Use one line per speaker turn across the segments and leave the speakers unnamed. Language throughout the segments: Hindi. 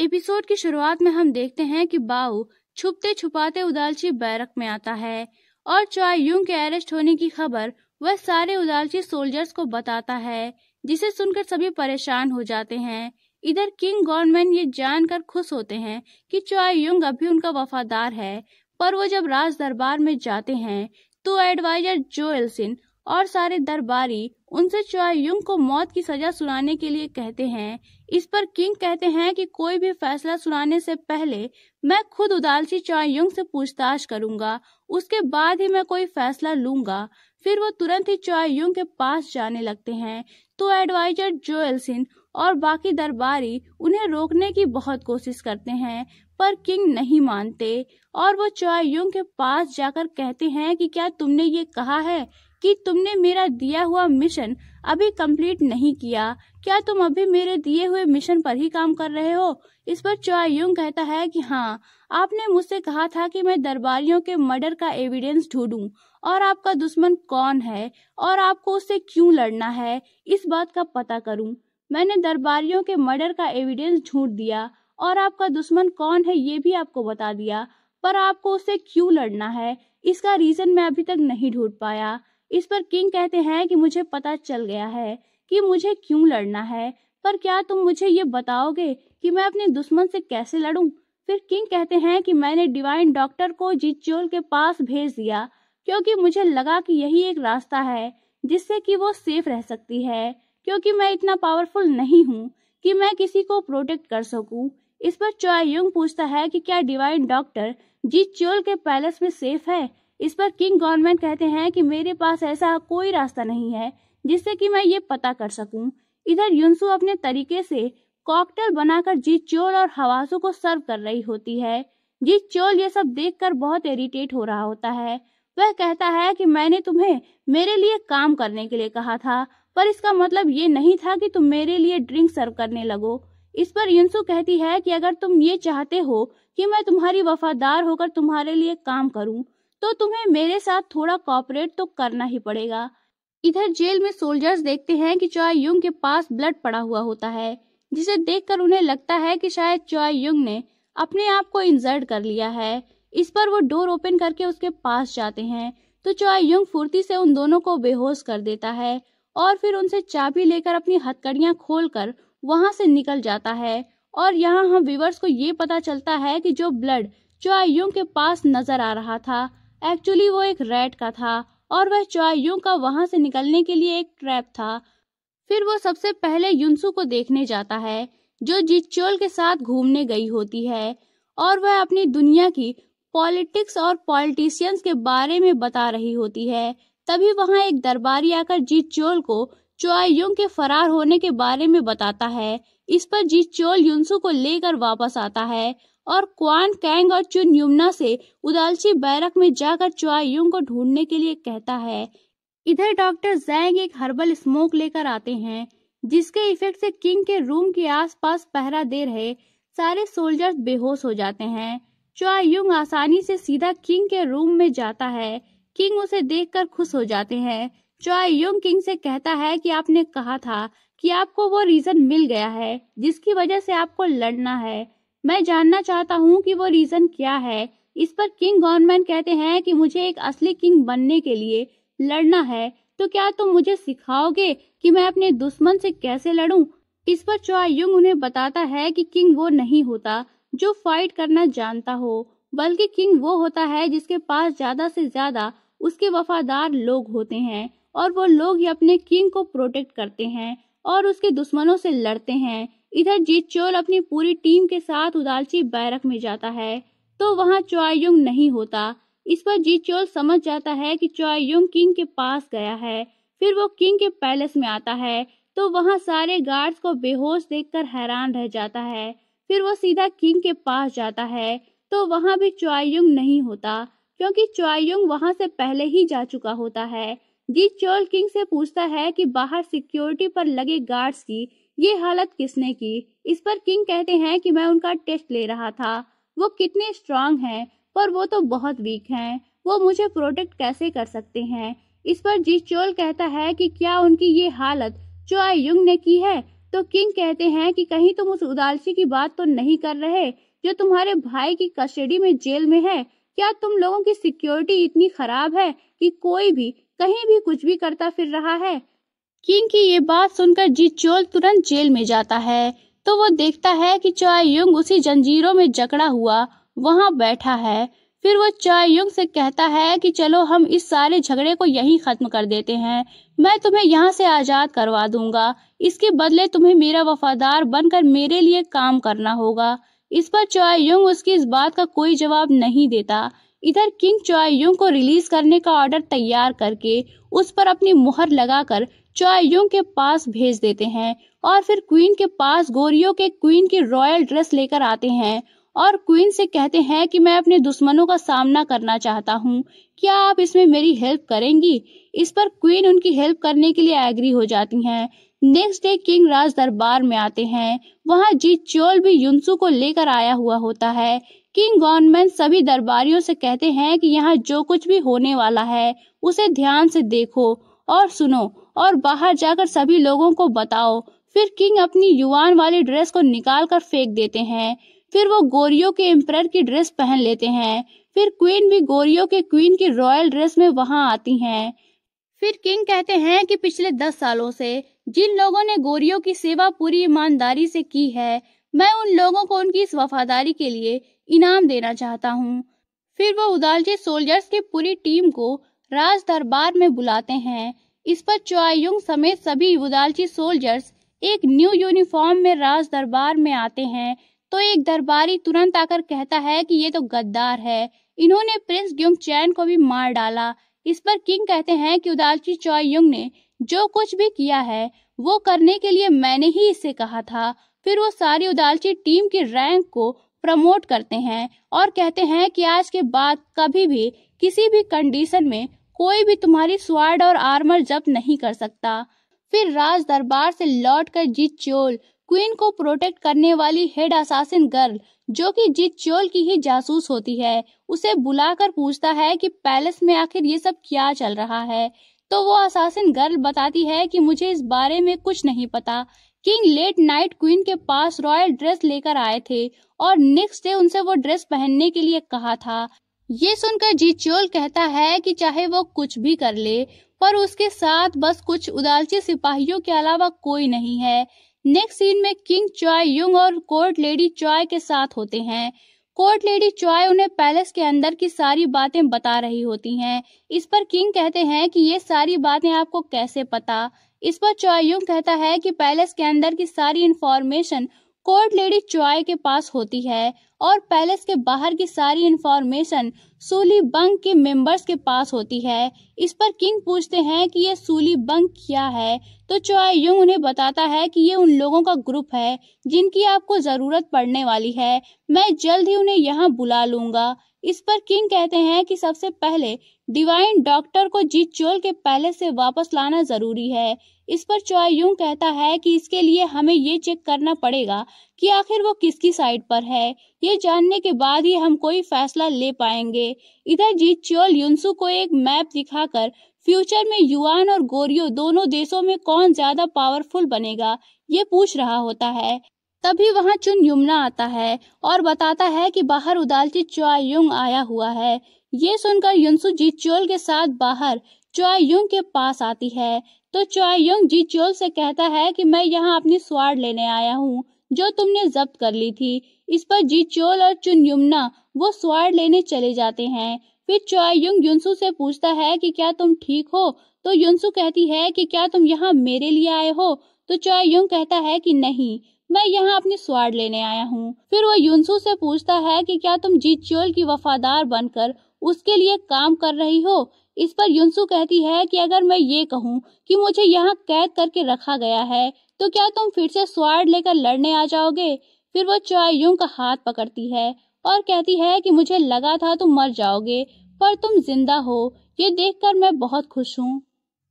एपिसोड की शुरुआत में हम देखते हैं कि बाऊ छुपते छुपाते उदालची बैरक में आता है और चॉय यूंग के अरेस्ट होने की खबर वह सारे उदालची सोल्जर्स को बताता है जिसे सुनकर सभी परेशान हो जाते हैं इधर किंग गवर्नमेंट ये जानकर खुश होते हैं कि चॉय यूंग अभी उनका वफादार है पर वो जब राज दरबार में जाते हैं तो एडवाइजर एल्सिन और सारे दरबारी उनसे चुआयुंग को मौत की सजा सुनाने के लिए कहते हैं इस पर किंग कहते हैं कि कोई भी फैसला सुनाने से पहले मैं खुद उदालसी चुआयुंग से पूछताछ करूंगा उसके बाद ही मैं कोई फैसला लूंगा फिर वो तुरंत ही चुआयुंग के पास जाने लगते हैं तो एडवाइजर जोएलसिन और बाकी दरबारी उन्हें रोकने की बहुत कोशिश करते हैं पर किंग नहीं मानते और वो चुआयुंग के पास जाकर कहते हैं कि क्या तुमने ये कहा है कि तुमने मेरा दिया हुआ मिशन अभी कंप्लीट नहीं किया क्या तुम अभी मेरे दिए हुए मिशन पर ही काम कर रहे हो इस पर चोयुंग कहता है कि हाँ आपने मुझसे कहा था कि मैं दरबारियों के मर्डर का एविडेंस ढूंढूं और आपका दुश्मन कौन है और आपको उससे क्यों लड़ना है इस बात का पता करूं मैंने दरबारियों के मर्डर का एविडेंस ढूंढ दिया और आपका दुश्मन कौन है ये भी आपको बता दिया पर आपको उससे क्यों लड़ना है इसका रीजन मैं अभी तक नहीं ढूंढ पाया इस पर किंग कहते हैं कि मुझे पता चल गया है कि मुझे क्यों लड़ना है पर क्या तुम मुझे ये बताओगे कि मैं अपने दुश्मन से कैसे लड़ूं? फिर किंग कहते हैं कि मैंने डिवाइन डॉक्टर को चोल के पास भेज दिया क्योंकि मुझे लगा कि यही एक रास्ता है जिससे कि वो सेफ रह सकती है क्योंकि मैं इतना पावरफुल नहीं हूँ कि मैं किसी को प्रोटेक्ट कर सकूं। इस पर चोयुंग पूछता है कि क्या डिवाइन डॉक्टर जीत चोल के पैलेस में सेफ है इस पर किंग गवर्नमेंट कहते हैं कि मेरे पास ऐसा कोई रास्ता नहीं है जिससे कि मैं ये पता कर सकूं। इधर युसु अपने तरीके से कॉकटेल बनाकर जीत चोल और हवासू को सर्व कर रही होती है जीत चोल ये सब देख बहुत इरिटेट हो रहा होता है वह कहता है कि मैंने तुम्हें मेरे लिए काम करने के लिए कहा था पर इसका मतलब ये नहीं था कि तुम मेरे लिए ड्रिंक सर्व करने लगो इस पर युनसु कहती है कि अगर तुम ये चाहते हो कि मैं तुम्हारी वफादार होकर तुम्हारे लिए काम करूं तो तुम्हें मेरे साथ थोड़ा कॉपरेट तो करना ही पड़ेगा इधर जेल में सोल्जर्स देखते हैं कि चॉय युंग के पास ब्लड पड़ा हुआ होता है जिसे देखकर उन्हें लगता है कि शायद चॉय युंग ने अपने आप को इंजर्ट कर लिया है इस पर वो डोर ओपन करके उसके पास जाते हैं तो चॉय युंग फुर्ती से उन दोनों को बेहोश कर देता है और फिर उनसे चाबी लेकर अपनी हथकड़ियां खोलकर वहां से निकल जाता है और यहाँ हम व्यूवर्स को ये पता चलता है कि जो ब्लड चॉय युंग के पास नजर आ रहा था एक्चुअली वो एक रेड का था और वह चॉयूं का वहां से निकलने के लिए एक ट्रैप था फिर वो सबसे पहले युनसु को देखने जाता है जो जिचोल के साथ घूमने गई होती है और वह अपनी दुनिया की पॉलिटिक्स और पॉलिटिशियंस के बारे में बता रही होती है तभी वहां एक दरबारी आकर जीत चोल को चोआयुंग के फरार होने के बारे में बताता है इस पर जी चोल युनसु को लेकर वापस आता है और क्वान कैंग और चुन युमना से उदालची बैरक में जाकर चुआ युंग को ढूंढने के लिए कहता है इधर डॉक्टर जैंग एक हर्बल स्मोक लेकर आते हैं जिसके इफेक्ट से किंग के रूम के आसपास पहरा दे रहे सारे सोल्जर्स बेहोश हो जाते हैं चुआ युंग आसानी से सीधा किंग के रूम में जाता है किंग उसे देखकर खुश हो जाते हैं चॉयुंग किंग से कहता है कि आपने कहा था कि आपको वो रीजन मिल गया है जिसकी वजह से आपको लड़ना है मैं जानना चाहता हूँ कि वो रीजन क्या है इस पर किंग गवर्नमेंट कहते हैं कि मुझे एक असली किंग बनने के लिए लड़ना है तो क्या तुम मुझे सिखाओगे कि मैं अपने दुश्मन से कैसे लड़ूं? इस पर युंग उन्हें बताता है कि किंग वो नहीं होता जो फाइट करना जानता हो बल्कि किंग वो होता है जिसके पास ज्यादा से ज्यादा उसके वफादार लोग होते हैं और वो लोग ही अपने किंग को प्रोटेक्ट करते हैं और उसके दुश्मनों से लड़ते हैं इधर जीत चोल अपनी पूरी टीम के साथ उदालची बैरक में जाता है तो वहाँ चोयुंग नहीं होता इस पर जीत चोल समझ जाता है कि चोयुंग किंग के पास गया है फिर वो किंग के पैलेस में आता है तो वहाँ सारे गार्ड्स को बेहोश देखकर हैरान रह जाता है फिर वो सीधा किंग के पास जाता है तो वहाँ भी चोयुंग नहीं होता क्योंकि चोयुंग वहाँ से पहले ही जा चुका होता है दी चर्ल किंग से पूछता है कि बाहर सिक्योरिटी पर लगे गार्ड्स की ये हालत किसने की इस पर किंग कहते हैं कि मैं उनका टेस्ट ले रहा था वो कितने स्ट्रांग हैं पर वो तो बहुत वीक हैं वो मुझे प्रोटेक्ट कैसे कर सकते हैं इस पर जी चोल कहता है कि क्या उनकी ये हालत जो युंग ने की है तो किंग कहते हैं कि कहीं तुम उस उदालसी की बात तो नहीं कर रहे जो तुम्हारे भाई की कस्टडी में जेल में है क्या तुम लोगों की सिक्योरिटी इतनी खराब है कि कोई भी कहीं भी कुछ भी करता फिर रहा है किंग की ये बात सुनकर जी चोल तुरंत जेल में जाता है तो वो देखता है कि चाय युंग उसी जंजीरों में जकड़ा हुआ वहां बैठा है फिर वो चाय युंग से कहता है कि चलो हम इस सारे झगड़े को यहीं खत्म कर देते हैं मैं तुम्हें यहाँ से आजाद करवा दूंगा इसके बदले तुम्हें मेरा वफादार बनकर मेरे लिए काम करना होगा इस पर चाय युंग उसकी इस बात का कोई जवाब नहीं देता इधर किंग चॉययुंग को रिलीज करने का ऑर्डर तैयार करके उस पर अपनी मुहर लगाकर चॉययुंग के पास भेज देते हैं और फिर क्वीन के पास गोरियो के क्वीन की रॉयल ड्रेस लेकर आते हैं और क्वीन से कहते हैं कि मैं अपने दुश्मनों का सामना करना चाहता हूँ क्या आप इसमें मेरी हेल्प करेंगी इस पर क्वीन उनकी हेल्प करने के लिए एग्री हो जाती हैं नेक्स्ट डे किंग राज दरबार में आते हैं वहाँ जी चोल भी युनसु को लेकर आया हुआ होता है किंग गवर्नमेंट सभी दरबारियों से कहते हैं कि यहाँ जो कुछ भी होने वाला है उसे ध्यान से देखो और सुनो और बाहर जाकर सभी लोगों को बताओ फिर किंग अपनी युवान वाली ड्रेस को निकाल कर फेंक देते हैं फिर वो गोरियो के एम्पर की ड्रेस पहन लेते हैं फिर क्वीन भी गोरियो के क्वीन की रॉयल ड्रेस में वहां आती हैं फिर किंग कहते हैं कि पिछले दस सालों से जिन लोगों ने गोरियो की सेवा पूरी ईमानदारी से की है मैं उन लोगों को उनकी इस वफादारी के लिए इनाम देना चाहता हूँ फिर वो उदालजी सोल्जर्स की पूरी टीम को राज दरबार में बुलाते हैं इस पर चुआयुंग समेत सभी उदालची सोल्जर्स एक न्यू यूनिफॉर्म में राज दरबार में आते हैं तो एक दरबारी तुरंत आकर कहता है कि ये तो गद्दार है इन्होंने प्रिंस ग्युंग चैन को भी मार डाला इस पर किंग कहते हैं कि उदालची चॉयुंग ने जो कुछ भी किया है वो करने के लिए मैंने ही इसे कहा था फिर वो सारी उदालची टीम की रैंक को प्रमोट करते हैं और कहते हैं कि आज के बाद कभी भी किसी भी कंडीशन में कोई भी तुम्हारी स्वाड और आर्मर जब्त नहीं कर सकता फिर राज दरबार से लौटकर जीत चोल क्वीन को प्रोटेक्ट करने वाली हेड असासिन गर्ल जो कि जीत चोल की ही जासूस होती है उसे बुलाकर पूछता है कि पैलेस में आखिर ये सब क्या चल रहा है तो वो असासिन गर्ल बताती है कि मुझे इस बारे में कुछ नहीं पता किंग लेट नाइट क्वीन के पास रॉयल ड्रेस लेकर आए थे और नेक्स्ट डे उनसे वो ड्रेस पहनने के लिए कहा था ये सुनकर जीचोल कहता है कि चाहे वो कुछ भी कर ले पर उसके साथ बस कुछ उदालची सिपाहियों के अलावा कोई नहीं है नेक्स्ट सीन में किंग चॉय युंग और कोर्ट लेडी चॉय के साथ होते हैं कोर्ट लेडी चॉय उन्हें पैलेस के अंदर की सारी बातें बता रही होती हैं। इस पर किंग कहते हैं कि ये सारी बातें आपको कैसे पता इस पर चॉय यूंग कहता है कि पैलेस के अंदर की सारी इंफॉर्मेशन कोर्ट लेडी चॉय के पास होती है और पैलेस के बाहर की सारी इंफॉर्मेशन सूली बंग के मेंबर्स के पास होती है इस पर किंग पूछते हैं कि ये सूली बंग क्या है तो चोआई युंग उन्हें बताता है कि ये उन लोगों का ग्रुप है जिनकी आपको जरूरत पड़ने वाली है मैं जल्द ही उन्हें यहाँ बुला लूंगा इस पर किंग कहते हैं कि सबसे पहले डिवाइन डॉक्टर को जीत चोल के पैलेस से वापस लाना जरूरी है इस पर चॉय यूंग कहता है कि इसके लिए हमें ये चेक करना पड़ेगा कि आखिर वो किसकी साइड पर है ये जानने के बाद ही हम कोई फैसला ले पाएंगे इधर जीत चोल युनसु को एक मैप दिखाकर फ्यूचर में युआन और गोरियो दोनों देशों में कौन ज्यादा पावरफुल बनेगा ये पूछ रहा होता है तभी वहाँ चुन युमना आता है और बताता है कि बाहर उदालची चुआयुंग आया हुआ है ये सुनकर युनसु जीत चोल के साथ बाहर चुआयुंग के पास आती है तो चुआयुंग जीत चोल से कहता है कि मैं यहाँ अपनी स्वाड लेने आया हूँ जो तुमने जब्त कर ली थी इस पर जी चोल और चुन युमना वो स्वार लेने चले जाते हैं फिर चोयुंग युनसु से पूछता है कि क्या तुम ठीक हो तो युनसु कहती है कि क्या तुम यहाँ मेरे लिए आए हो तो चोयुंग कहता है कि नहीं मैं यहाँ अपनी स्वाड लेने आया हूँ फिर वो युनसु से पूछता है कि क्या तुम जी चोल की वफादार बनकर उसके लिए काम कर रही हो इस पर युनसु कहती है कि अगर मैं ये कहूँ कि मुझे यहाँ कैद करके रखा गया है तो क्या तुम फिर से स्वाड लेकर लड़ने आ जाओगे फिर वो चोयुंग का हाथ पकड़ती है और कहती है कि मुझे लगा था तुम मर जाओगे पर तुम जिंदा हो ये देखकर मैं बहुत खुश हूँ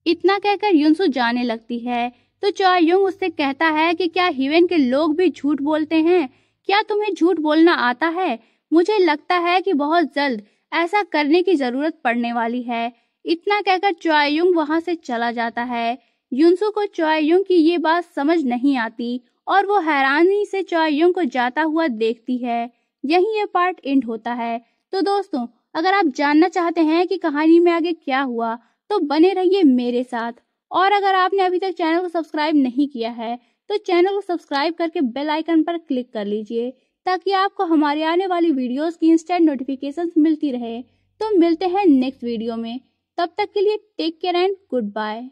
इतना कहकर युनसु जाने लगती है तो चोयुंग उससे कहता है कि क्या हिवेन के लोग भी झूठ बोलते हैं क्या तुम्हें झूठ बोलना आता है मुझे लगता है कि बहुत जल्द ऐसा करने की जरूरत पड़ने वाली है इतना कहकर चोयुंग वहां से चला जाता है युनसु को चॉयुंग की ये बात समझ नहीं आती और वो हैरानी से चॉयुंग को जाता हुआ देखती है यही ये पार्ट एंड होता है तो दोस्तों अगर आप जानना चाहते हैं कि कहानी में आगे क्या हुआ तो बने रहिए मेरे साथ और अगर आपने अभी तक चैनल को सब्सक्राइब नहीं किया है तो चैनल को सब्सक्राइब करके बेल आइकन पर क्लिक कर लीजिए ताकि आपको हमारे आने वाली वीडियोस की इंस्टेंट नोटिफिकेशन मिलती रहे तो मिलते हैं नेक्स्ट वीडियो में तब तक के लिए take care and good bye